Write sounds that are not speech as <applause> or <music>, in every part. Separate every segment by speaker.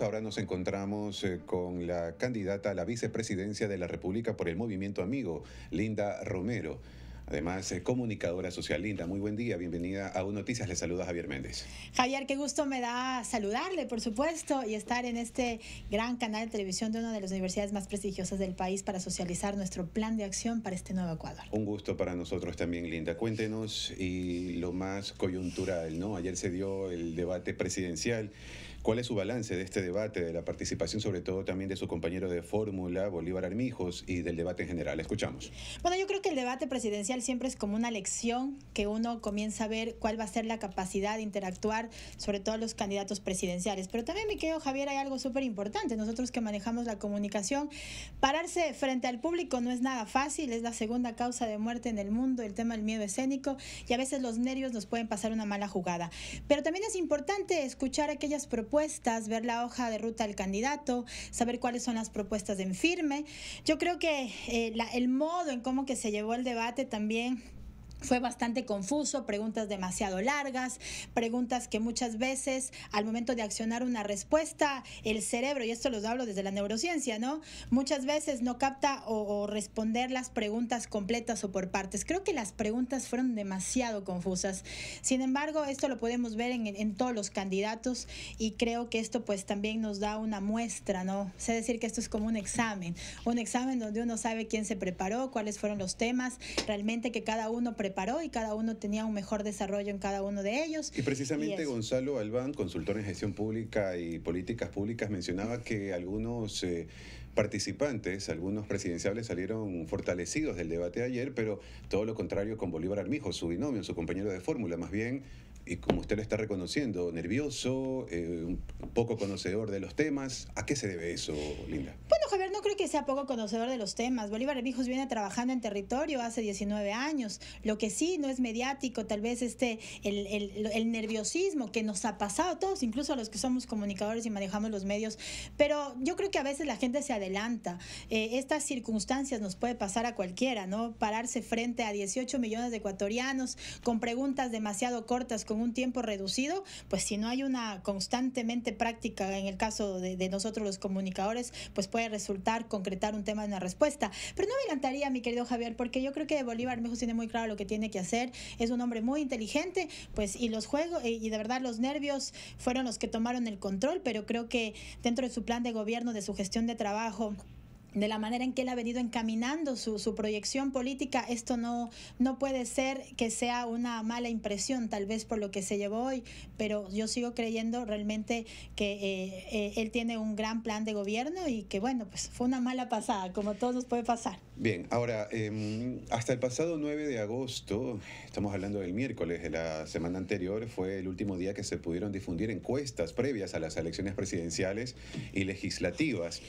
Speaker 1: Ahora nos encontramos eh, con la candidata a la vicepresidencia de la República por el Movimiento Amigo, Linda Romero. Además, eh, comunicadora social. Linda, muy buen día. Bienvenida a U Noticias. Le saluda Javier Méndez.
Speaker 2: Javier, qué gusto me da saludarle, por supuesto, y estar en este gran canal de televisión de una de las universidades más prestigiosas del país para socializar nuestro plan de acción para este nuevo Ecuador.
Speaker 1: Un gusto para nosotros también, Linda. Cuéntenos y lo más coyuntural, ¿no? Ayer se dio el debate presidencial ¿Cuál es su balance de este debate, de la participación sobre todo también de su compañero de fórmula, Bolívar Armijos, y del debate en general? Escuchamos.
Speaker 2: Bueno, yo creo que el debate presidencial siempre es como una lección que uno comienza a ver cuál va a ser la capacidad de interactuar, sobre todo los candidatos presidenciales. Pero también, me querido Javier, hay algo súper importante. Nosotros que manejamos la comunicación, pararse frente al público no es nada fácil, es la segunda causa de muerte en el mundo, el tema del miedo escénico, y a veces los nervios nos pueden pasar una mala jugada. Pero también es importante escuchar aquellas propuestas ver la hoja de ruta del candidato, saber cuáles son las propuestas en firme. Yo creo que eh, el modo en cómo que se llevó el debate también fue bastante confuso, preguntas demasiado largas, preguntas que muchas veces al momento de accionar una respuesta, el cerebro, y esto lo hablo desde la neurociencia, ¿no? Muchas veces no capta o, responder las preguntas completas o por partes. Creo que las preguntas fueron demasiado confusas. Sin embargo, esto lo podemos ver en, todos los candidatos y creo que esto pues también nos da una muestra, ¿no? Sé decir que esto es como un examen, un examen donde uno sabe quién se preparó, cuáles fueron los temas, realmente que cada uno preparó y cada uno tenía un mejor desarrollo en cada uno de ellos. Y precisamente
Speaker 1: Gonzalo Albán, consultor en gestión pública y políticas públicas, mencionaba que algunos eh, participantes, algunos presidenciales salieron fortalecidos del debate de ayer, pero todo lo contrario con Bolívar Armijo, su binomio, su compañero de fórmula. Más bien y como usted lo está reconociendo, nervioso, eh, un poco conocedor de los temas. ¿A qué se debe eso, Linda?
Speaker 2: Bueno, Javier, no creo que sea poco conocedor de los temas. Bolívar Remijos viene trabajando en territorio hace 19 años. Lo que sí no es mediático, tal vez este, el, nerviosismo que nos ha pasado a todos, incluso a los que somos comunicadores y manejamos los medios. Pero yo creo que a veces la gente se adelanta. Eh, estas circunstancias nos puede pasar a cualquiera, ¿no? Pararse frente a 18 millones de ecuatorianos con preguntas demasiado cortas, un tiempo reducido, pues si no hay una constantemente práctica, en el caso de, nosotros los comunicadores, pues puede resultar concretar un tema en una respuesta. Pero no me encantaría, mi querido Javier, porque yo creo que Bolívar Mejos tiene muy claro lo que tiene que hacer, es un hombre muy inteligente, pues y los juegos, eh, y de verdad los nervios fueron los que tomaron el control, pero creo que dentro de su plan de gobierno, de su gestión de trabajo, de la manera en que él ha venido encaminando su, proyección política, esto no, no puede ser que sea una mala impresión, tal vez por lo que se llevó hoy, pero yo sigo creyendo realmente que eh, eh, él tiene un gran plan de gobierno y que, bueno, pues fue una mala pasada, como todos nos puede pasar.
Speaker 1: Bien, ahora, em, hasta el pasado 9 de agosto, estamos hablando del miércoles de la semana anterior, fue el último día que se pudieron difundir encuestas previas a las elecciones presidenciales y legislativas.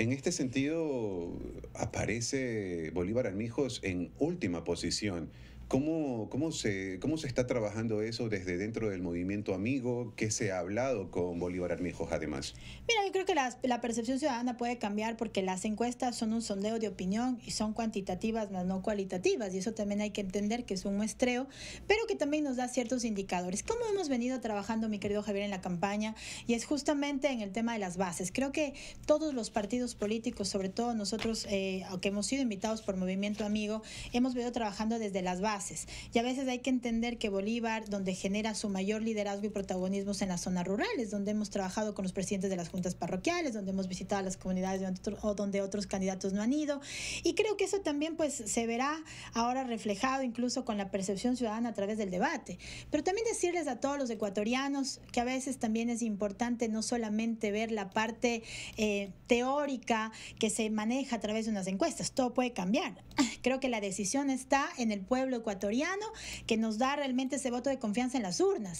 Speaker 1: En este sentido, aparece Bolívar Armijos en última posición ¿Cómo, se, ¿Cómo se está trabajando eso desde dentro del movimiento amigo? ¿Qué se ha hablado con Bolívar Armijos además?
Speaker 2: Mira, yo creo que la, percepción ciudadana puede cambiar porque las encuestas son un sondeo de opinión y son cuantitativas no cualitativas y eso también hay que entender que es un muestreo, pero que también nos da ciertos indicadores. ¿Cómo hemos venido trabajando, mi querido Javier, en la campaña? Y es justamente en el tema de las bases. Creo que todos los partidos políticos, sobre todo nosotros, eh, que hemos sido invitados por Movimiento Amigo, hemos venido trabajando desde las bases y a veces hay que entender que Bolívar, donde genera su mayor liderazgo y protagonismo es en las zonas rurales, donde hemos trabajado con los presidentes de las juntas parroquiales, donde hemos visitado las comunidades o donde otros candidatos no han ido. Y creo que eso también pues se verá ahora reflejado incluso con la percepción ciudadana a través del debate. Pero también decirles a todos los ecuatorianos que a veces también es importante no solamente ver la parte eh, teórica que se maneja a través de unas encuestas, todo puede cambiar. Creo que la decisión está en el pueblo ecuatoriano que nos da realmente ese voto de confianza en las urnas.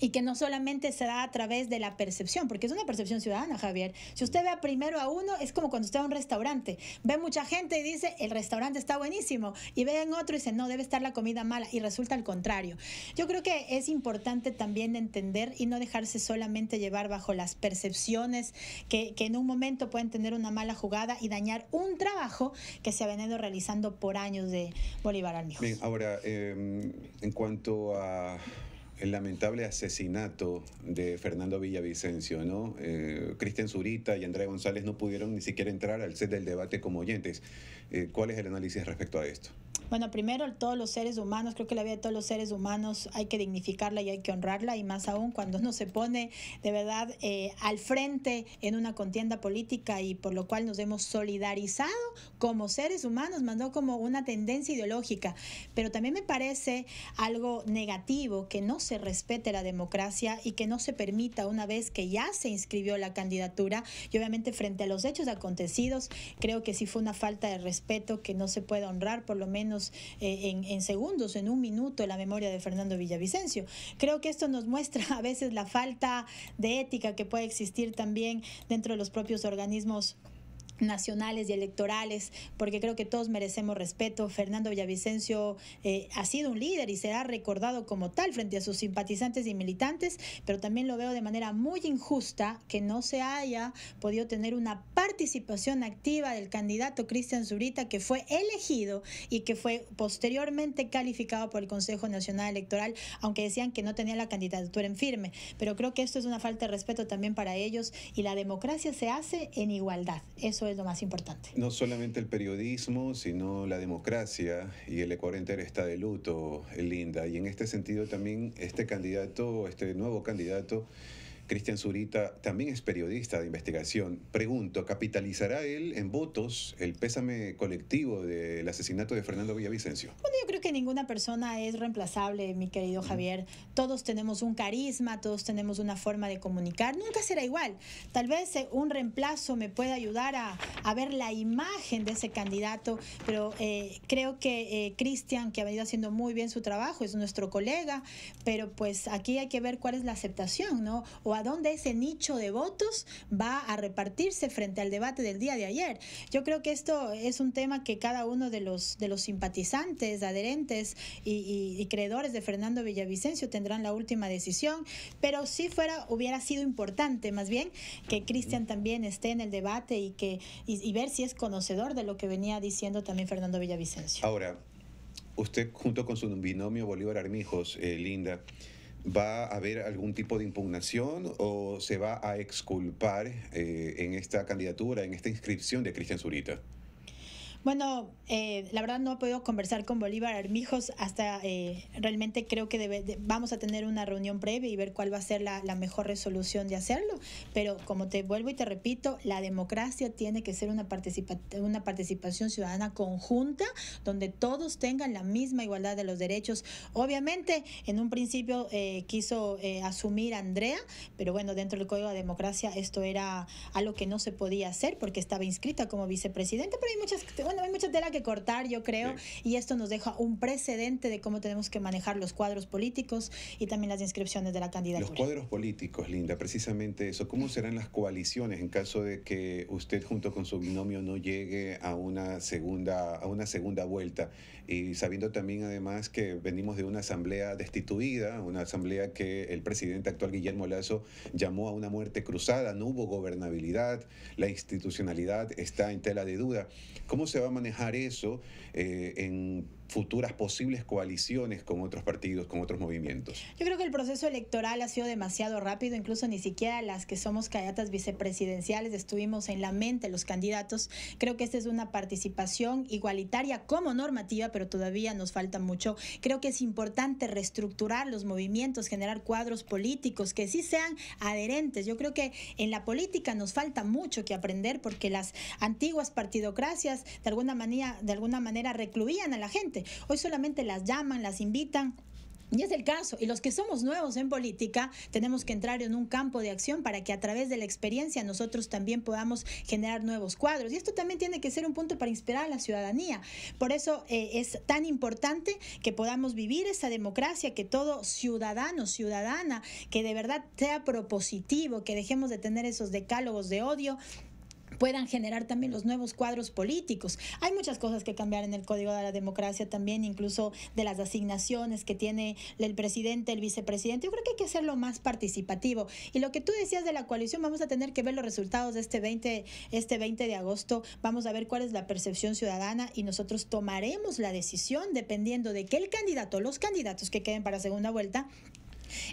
Speaker 2: Y que no solamente se da a través de la percepción, porque es una percepción ciudadana, Javier. Si usted ve primero a uno, es como cuando usted va a un restaurante. Ve mucha gente y dice, el restaurante está buenísimo. Y ve en otro y dice, no, debe estar la comida mala. Y resulta al contrario. Yo creo que es importante también entender y no dejarse solamente llevar bajo las percepciones que, en un momento pueden tener una mala jugada y dañar un trabajo que se ha venido realizando por años de Bolívar Almijos. Bien,
Speaker 1: ahora, em, en cuanto a el lamentable asesinato de Fernando Villavicencio, ¿no? Eh, Cristian Zurita y Andrea González no pudieron ni siquiera entrar al set del debate como oyentes. Eh, ¿Cuál es el análisis respecto a esto?
Speaker 2: Bueno, primero todos los seres humanos, creo que la vida de todos los seres humanos hay que dignificarla y hay que honrarla, y más aún cuando uno se pone de verdad eh, al frente en una contienda política y por lo cual nos hemos solidarizado como seres humanos, más no como una tendencia ideológica. Pero también me parece algo negativo que no se respete la democracia y que no se permita una vez que ya se inscribió la candidatura, y obviamente frente a los hechos acontecidos, creo que sí fue una falta de respeto que no se puede honrar, por lo menos eh, en, en, segundos, en un minuto, la memoria de Fernando Villavicencio. Creo que esto nos muestra a veces la falta de ética que puede existir también dentro de los propios organismos nacionales y electorales, porque creo que todos merecemos respeto. Fernando Villavicencio eh, ha sido un líder y será recordado como tal frente a sus simpatizantes y militantes, pero también lo veo de manera muy injusta que no se haya podido tener una participación activa del candidato Cristian Zurita, que fue elegido y que fue posteriormente calificado por el Consejo Nacional Electoral, aunque decían que no tenía la candidatura en firme. Pero creo que esto es una falta de respeto también para ellos y la democracia se hace en igualdad. Eso es lo más importante.
Speaker 1: No solamente el periodismo, sino la democracia y el Ecuador entero está de luto, Linda. Y en este sentido también este candidato, este nuevo candidato, Cristian Zurita también es periodista de investigación. Pregunto, ¿capitalizará él en votos el pésame colectivo del asesinato de Fernando Villavicencio?
Speaker 2: Bueno, yo creo que ninguna persona es reemplazable, mi querido Javier. Todos tenemos un carisma, todos tenemos una forma de comunicar. Nunca será igual. Tal vez eh, un reemplazo me pueda ayudar a, ver la imagen de ese candidato, pero eh, creo que eh, Cristian, que ha venido haciendo muy bien su trabajo, es nuestro colega, pero pues aquí hay que ver cuál es la aceptación, ¿no? a dónde ese nicho de votos va a repartirse frente al debate del día de ayer. Yo creo que esto es un tema que cada uno de los, de los simpatizantes, adherentes y, creedores de Fernando Villavicencio tendrán la última decisión, pero sí fuera, hubiera sido importante más bien que Cristian también esté en el debate y, que, ver si es conocedor de lo que venía diciendo también Fernando Villavicencio.
Speaker 1: Ahora, usted junto con su binomio Bolívar Armijos, eh, Linda, ¿Va a haber algún tipo de impugnación o se va a exculpar eh, en esta candidatura, en esta inscripción de Cristian Zurita?
Speaker 2: Bueno, eh, la verdad no he podido conversar con Bolívar Armijos hasta eh, realmente creo que vamos a tener una reunión previa y ver cuál va a ser la, mejor resolución de hacerlo. Pero como te vuelvo y te repito, la democracia tiene que ser una, una participación ciudadana conjunta donde todos tengan la misma igualdad de los derechos. Obviamente, en un principio eh, quiso asumir Andrea, pero bueno, dentro del Código de Democracia esto era algo que no se podía hacer porque estaba inscrita como vicepresidenta, pero hay muchas no hay mucha tela que cortar, yo creo, y esto nos deja un precedente de cómo tenemos que manejar los cuadros políticos y también las inscripciones de la candidatura. Los
Speaker 1: cuadros políticos, Linda, precisamente eso. ¿Cómo serán las coaliciones en caso de que usted junto con su binomio no llegue a una segunda, a una segunda vuelta? Y sabiendo también además que venimos de una asamblea destituida, una asamblea que el presidente actual Guillermo Lazo llamó a una muerte cruzada, no hubo gobernabilidad, la institucionalidad está en tela de duda. ¿Cómo se va manejar eso eh, en futuras posibles coaliciones con otros partidos, con otros movimientos?
Speaker 2: Yo creo que el proceso electoral ha sido demasiado rápido, incluso ni siquiera las que somos candidatas vicepresidenciales estuvimos en la mente los candidatos. Creo que esta es una participación igualitaria como normativa, pero todavía nos falta mucho. Creo que es importante reestructurar los movimientos, generar cuadros políticos que sí sean adherentes. Yo creo que en la política nos falta mucho que aprender porque las antiguas partidocracias de alguna manera, de alguna manera recluían a la gente Hoy solamente las llaman, las invitan. Y es el caso, y los que somos nuevos en política tenemos que entrar en un campo de acción para que a través de la experiencia nosotros también podamos generar nuevos cuadros. Y esto también tiene que ser un punto para inspirar a la ciudadanía. Por eso eh, es tan importante que podamos vivir esa democracia, que todo ciudadano, ciudadana, que de verdad sea propositivo, que dejemos de tener esos decálogos de odio, puedan generar también los nuevos cuadros políticos. Hay muchas cosas que cambiar en el Código de la Democracia también, incluso de las asignaciones que tiene el presidente, el vicepresidente. Yo creo que hay que hacerlo más participativo. Y lo que tú decías de la coalición, vamos a tener que ver los resultados de este 20, este 20 de agosto. Vamos a ver cuál es la percepción ciudadana y nosotros tomaremos la decisión dependiendo de que el candidato, los candidatos que queden para segunda vuelta,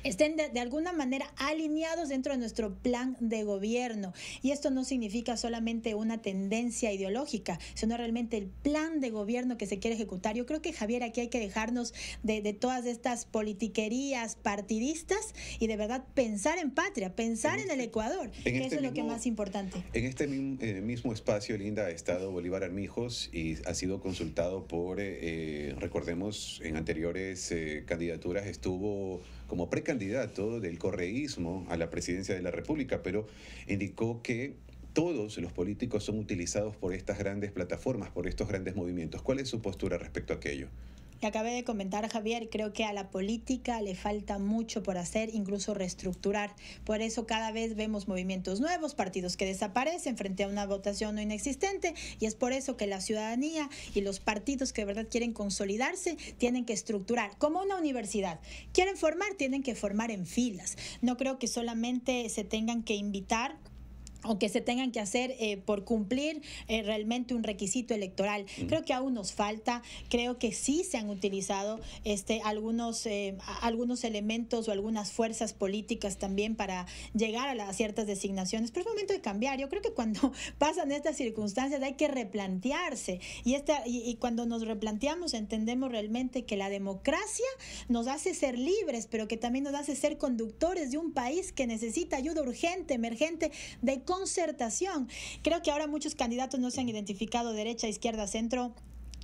Speaker 2: estén de, alguna manera alineados dentro de nuestro plan de gobierno. Y esto no significa solamente una tendencia ideológica, sino realmente el plan de gobierno que se quiere ejecutar. Yo creo que Javier, aquí hay que dejarnos de, todas estas politiquerías partidistas y de verdad pensar en patria, pensar en, el este Ecuador, que este es lo que más importante.
Speaker 1: En este eh, mismo, espacio, Linda, ha estado Bolívar Armijos y ha sido consultado por, eh, eh, recordemos, en anteriores candidaturas estuvo como precandidato del correísmo a la presidencia de la República, pero indicó que todos los políticos son utilizados por estas grandes plataformas, por estos grandes movimientos. ¿Cuál es su postura respecto a aquello?
Speaker 2: que acabé de comentar, Javier, creo que a la política le falta mucho por hacer, incluso reestructurar. Por eso cada vez vemos movimientos nuevos, partidos que desaparecen frente a una votación no inexistente, y es por eso que la ciudadanía y los partidos que de verdad quieren consolidarse tienen que estructurar, como una universidad. Quieren formar, tienen que formar en filas. No creo que solamente se tengan que invitar o que se tengan que hacer eh, por cumplir eh, realmente un requisito electoral. Creo que aún nos falta, creo que sí se han utilizado este, algunos, eh, algunos elementos o algunas fuerzas políticas también para llegar a, las, ciertas designaciones, pero es momento de cambiar. Yo creo que cuando <laughs> pasan estas circunstancias hay que replantearse y, esta, y, y cuando nos replanteamos entendemos realmente que la democracia nos hace ser libres, pero que también nos hace ser conductores de un país que necesita ayuda urgente, emergente, de concertación. Creo que ahora muchos candidatos no se han identificado derecha, izquierda, centro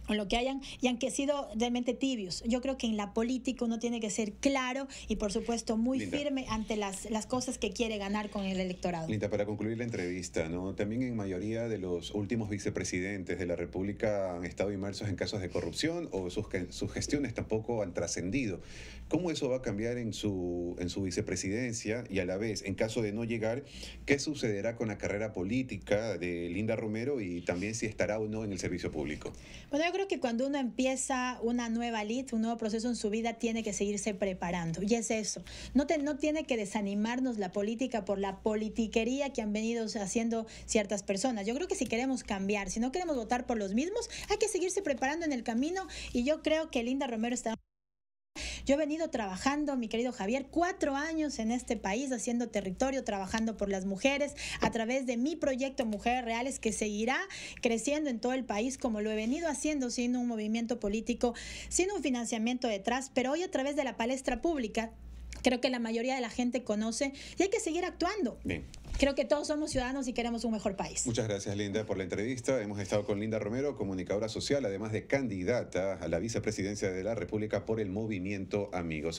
Speaker 2: con lo que hayan y han sido realmente tibios. Yo creo que en la política uno tiene que ser claro y por supuesto muy firme ante las, las cosas que quiere ganar con el electorado. Linda,
Speaker 1: para concluir la entrevista, ¿no? también en mayoría de los últimos vicepresidentes de la República han estado inmersos en casos de corrupción o sus, sus gestiones tampoco han trascendido. ¿Cómo eso va a cambiar en su, en su vicepresidencia y a la vez, en caso de no llegar, qué sucederá con la carrera política de Linda Romero y también si estará o no en el servicio público?
Speaker 2: creo que cuando uno empieza una nueva elite, un nuevo proceso en su vida, tiene que seguirse preparando. Y es eso. No, te, no tiene que desanimarnos la política por la politiquería que han venido haciendo ciertas personas. Yo creo que si queremos cambiar, si no queremos votar por los mismos, hay que seguirse preparando en el camino. Y yo creo que Linda Romero está yo he venido trabajando, mi querido Javier, cuatro años en este país, haciendo territorio, trabajando por las mujeres, a través de mi proyecto Mujeres Reales, que seguirá creciendo en todo el país, como lo he venido haciendo, sin un movimiento político, sin un financiamiento detrás, pero hoy a través de la palestra pública creo que la mayoría de la gente conoce y hay que seguir actuando. Bien. Creo que todos somos ciudadanos y queremos un mejor país.
Speaker 1: Muchas gracias, Linda, por la entrevista. Hemos estado con Linda Romero, comunicadora social, además de candidata a la vicepresidencia de la República por el movimiento Amigos.